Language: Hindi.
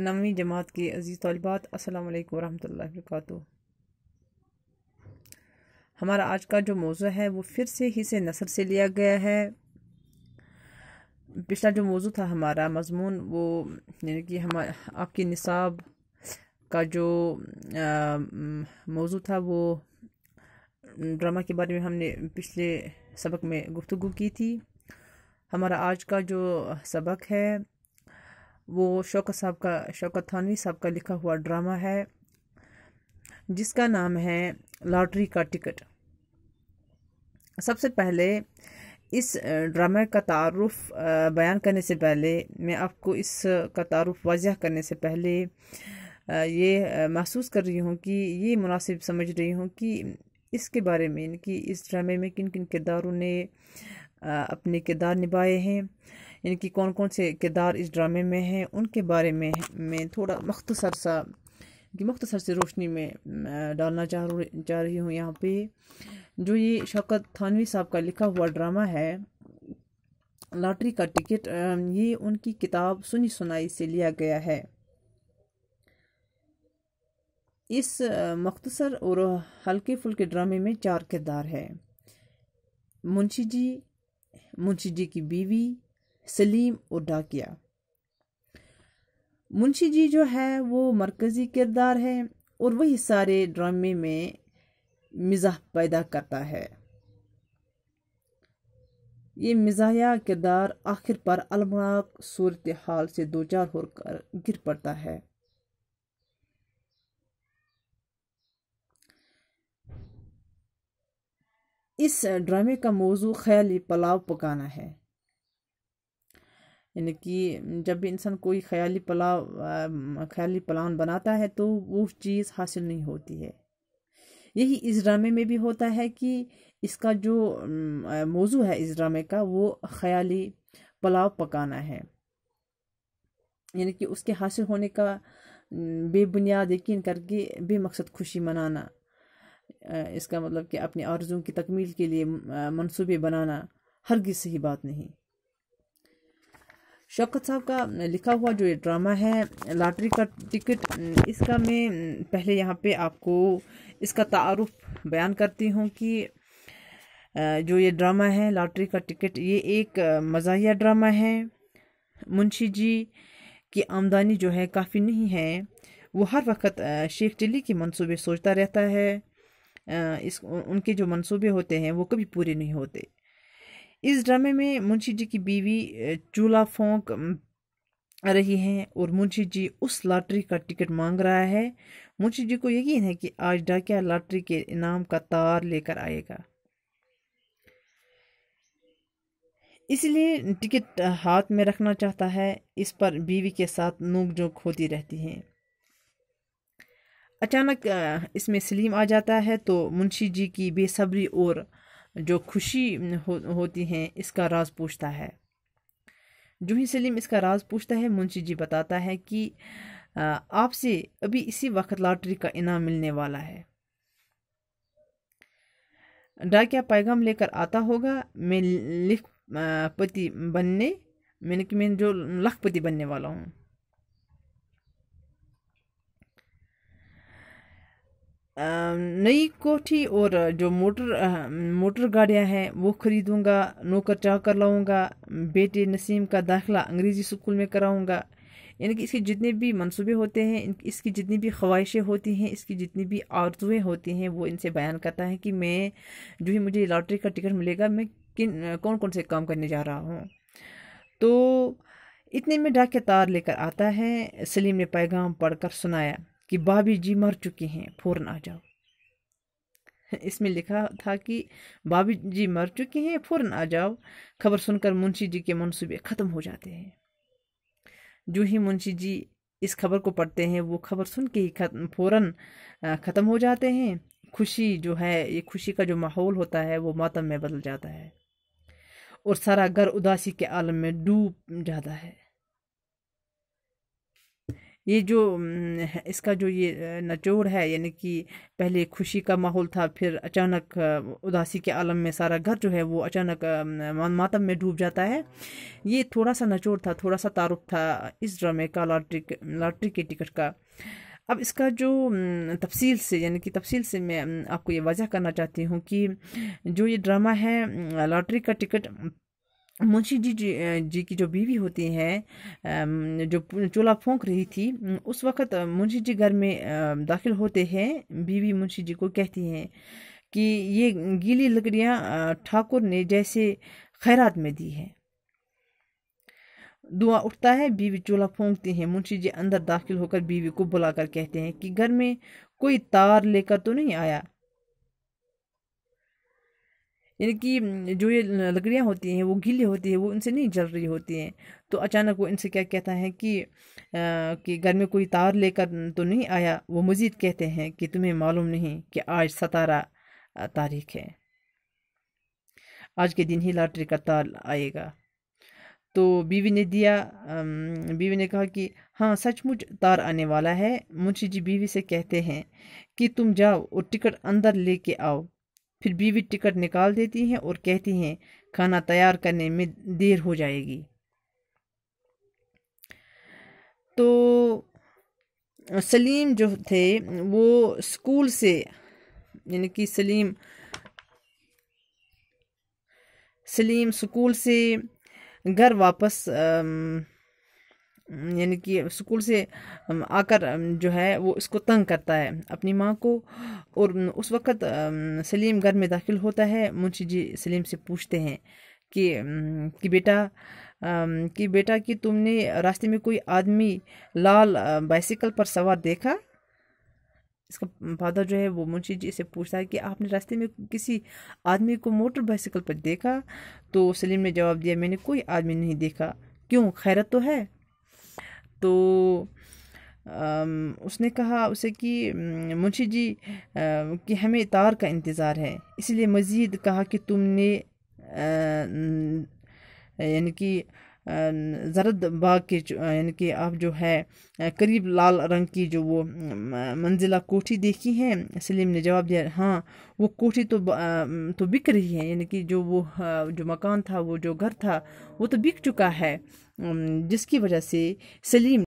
नवी जमात के अज़ीज़ तलबात असल वालेकुम वरहमतुल्लाहि हमारा आज का जो मौजू है वो फिर से ही से नसर से लिया गया है पिछला जो मौजू था हमारा मजमून वो यानी कि हम आपकी निसाब का जो मौजू था वो ड्रामा के बारे में हमने पिछले सबक में गुफ्तु की थी हमारा आज का जो सबक है वो शौकत साहब का शौकत थानवी साहब का लिखा हुआ ड्रामा है जिसका नाम है लॉटरी का टिकट सबसे पहले इस ड्रामे का तारफ़ बयान करने से पहले मैं आपको इस का तारफ़ वाजह करने से पहले ये महसूस कर रही हूँ कि ये मुनासिब समझ रही हूँ कि इसके बारे में कि इस ड्रामे में किन किन किरदारों ने अपने किरदार निभाए हैं इनकी कौन कौन से किरदार इस ड्रामे में हैं उनके बारे में मैं थोड़ा मख्तसर सा कि मख्तसर से रोशनी में डालना चाह चाह रही हूँ यहाँ पे जो ये शौकत थानवी साहब का लिखा हुआ ड्रामा है लॉटरी का टिकट ये उनकी किताब सुनी सुनाई से लिया गया है इस मख्तसर और हल्के फुल्के ड्रामे में चार किरदार हैं मुंशी जी मुंशी जी की बीवी सलीम और डाकिया मुंशी जी जो है वो मरकज़ी किरदार है और वही सारे ड्रामे में मिजाह पैदा करता है ये मिजाया किरदार आखिर पर अलमनाक सूरत हाल से दो चार होकर गिर पड़ता है इस ड्रामे का मौजू ख्याली पलाव पकाना है यानी कि जब भी इंसान कोई ख्याली पलाव ख्याली प्लान बनाता है तो वो चीज़ हासिल नहीं होती है यही इस ड्रामे में भी होता है कि इसका जो मौजू है इस ड्रामे का वो ख्याली पुलाव पकाना है यानी कि उसके हासिल होने का बेबुनियाद यकीन करके बेमकसद खुशी मनाना इसका मतलब कि अपनी आर्जू की तकमील के लिए मंसूबे बनाना हरगिज़ सही बात नहीं शौकत साहब का लिखा हुआ जो ये ड्रामा है लॉटरी का टिकट इसका मैं पहले यहाँ पे आपको इसका तारफ़ बयान करती हूँ कि जो ये ड्रामा है लॉटरी का टिकट ये एक मजाया ड्रामा है मुंशी जी की आमदनी जो है काफ़ी नहीं है वो हर वक्त शेख चिल्ली के मंसूबे सोचता रहता है इस उनके जो मंसूबे होते हैं वो कभी पूरे नहीं होते इस ड्रामे में मुंशी जी की बीवी चूल्हा फोंक रही हैं और मुंशी जी उस लॉटरी का टिकट मांग रहा है मुंशी जी को यकीन है कि आज डाकिया लॉटरी के इनाम का तार लेकर आएगा इसलिए टिकट हाथ में रखना चाहता है इस पर बीवी के साथ नोक झोंक होती रहती है अचानक इसमें सलीम आ जाता है तो मुंशी जी की बेसब्री और जो खुशी हो, होती हैं इसका राज पूछता है जूही सलीम इसका राज पूछता है मुंशी जी बताता है कि आपसे अभी इसी वक्त लॉटरी का इनाम मिलने वाला है डाकिया पैगाम लेकर आता होगा मैं लिख पति बनने मैंने कि मैं जो लखपति बनने वाला हूँ नई कोठी और जो मोटर मोटर गाड़ियाँ हैं वो ख़रीदूँगा नौकर चाह कर लाऊँगा बेटे नसीम का दाखिला अंग्रेज़ी स्कूल में कराऊँगा यानी कि इसके जितने भी मंसूबे होते हैं इसकी जितनी भी ख्वाहिशें होती हैं इसकी जितनी भी आरतुएँ होती हैं वो इनसे बयान करता है कि मैं जो ही मुझे लॉटरी का टिकट मिलेगा मैं किन कौन कौन से काम करने जा रहा हूँ तो इतने में डाक के तार लेकर आता है सलीम ने पैगाम पढ़कर सुनाया कि बाबी जी मर चुकी हैं फ़ौरन आ जाओ इसमें लिखा था कि बाबी जी मर चुके हैं फ़ौरन आ जाओ खबर सुनकर मुंशी जी के मनसूबे ख़त्म हो जाते हैं जो ही मुंशी जी इस खबर को पढ़ते हैं वो खबर सुन के ही खत्म फ़ौरन ख़त्म हो जाते हैं खुशी जो है ये खुशी का जो माहौल होता है वो मातम में बदल जाता है और सारा घर उदासी के आलम में डूब जाता है ये जो इसका जो ये नचोड़ है यानी कि पहले खुशी का माहौल था फिर अचानक उदासी के आलम में सारा घर जो है वो अचानक मातम में डूब जाता है ये थोड़ा सा नचोड़ था थोड़ा सा तारुफ था इस ड्रामे का लॉटरी लॉटरी के टिकट का अब इसका जो तफसील से यानी कि तफसील से मैं आपको ये वजह करना चाहती हूँ कि जो ये ड्रामा है लॉटरी का टिकट मुंशी जी जी की जो बीवी होती है जो चूल्हा फूंक रही थी उस वक़्त मुंशी जी घर में दाखिल होते हैं बीवी मुंशी जी को कहती हैं कि ये गीली लकड़ियाँ ठाकुर ने जैसे खैरात में दी है दुआ उठता है बीवी चूल्हा फूंकती हैं मुंशी जी अंदर दाखिल होकर बीवी को बुलाकर कहते हैं कि घर में कोई तार लेकर तो नहीं आया यानी कि जो ये लकड़ियाँ होती हैं वो गीली होती है वो इनसे नहीं जल रही होती हैं तो अचानक वो इनसे क्या कहता है कि आ, कि घर में कोई तार लेकर तो नहीं आया वो मज़ीद कहते हैं कि तुम्हें मालूम नहीं कि आज सतारा तारीख है आज के दिन ही लॉटरी का तार आएगा तो बीवी ने दिया बीवी ने कहा कि हाँ सचमुच तार आने वाला है मुंशी जी बीवी से कहते हैं कि तुम जाओ और टिकट अंदर लेके आओ फिर बीवी टिकट निकाल देती हैं और कहती हैं खाना तैयार करने में देर हो जाएगी तो सलीम जो थे वो स्कूल से यानी कि सलीम सलीम स्कूल से घर वापस हम्म, यानी कि स्कूल से आकर जो है वो इसको तंग करता है अपनी माँ को और उस वक़्त सलीम घर में दाखिल होता है मुंशी जी सलीम से पूछते हैं कि कि बेटा कि बेटा कि तुमने रास्ते में कोई आदमी लाल बाइसिकल पर सवार देखा इसका फादर जो है वो मुंशी जी से पूछता है कि आपने रास्ते में किसी आदमी को मोटर बाइसिकल पर देखा तो सलीम ने जवाब दिया मैंने कोई आदमी नहीं देखा क्यों खैरत तो है तो उसने कहा उसे कि मुंशी जी कि हमें इतार का इंतज़ार है इसलिए मज़ीद कहा कि तुमने यानी कि जरद बाग के यानी कि आप जो है करीब लाल रंग की जो वो मंजिला कोठी देखी है सलीम ने जवाब दिया हाँ वो कोठी तो तो बिक रही है यानी कि जो वो जो मकान था वो जो घर था वो तो बिक चुका है जिसकी वजह से सलीम